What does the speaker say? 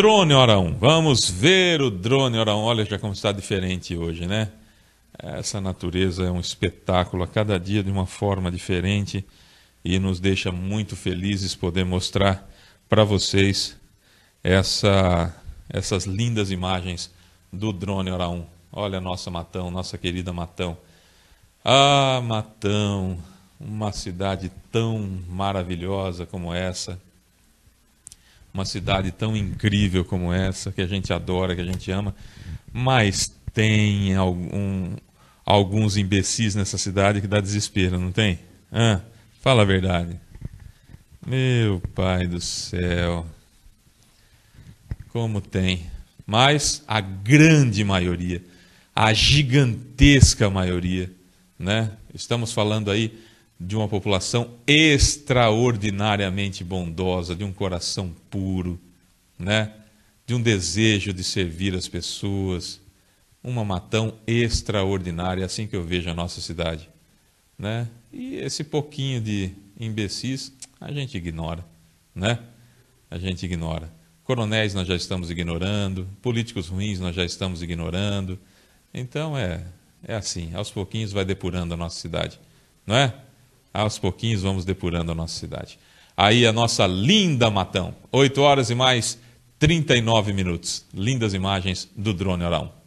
Drone Hora 1. Vamos ver o Drone Hora 1. Olha já como está diferente hoje, né? Essa natureza é um espetáculo a cada dia de uma forma diferente e nos deixa muito felizes poder mostrar para vocês essa, essas lindas imagens do Drone Hora 1. Olha a nossa Matão, nossa querida Matão. Ah, Matão, uma cidade tão maravilhosa como essa uma cidade tão incrível como essa, que a gente adora, que a gente ama, mas tem algum, alguns imbecis nessa cidade que dá desespero, não tem? Ah, fala a verdade. Meu pai do céu. Como tem. Mas a grande maioria, a gigantesca maioria, né? Estamos falando aí de uma população extraordinariamente bondosa, de um coração puro, né? de um desejo de servir as pessoas, uma matão extraordinária, é assim que eu vejo a nossa cidade. Né? E esse pouquinho de imbecis a gente ignora, né? A gente ignora. Coronéis nós já estamos ignorando, políticos ruins nós já estamos ignorando. Então é, é assim, aos pouquinhos vai depurando a nossa cidade, não é? aos pouquinhos vamos depurando a nossa cidade. Aí a nossa linda Matão, 8 horas e mais 39 minutos. Lindas imagens do drone Arão.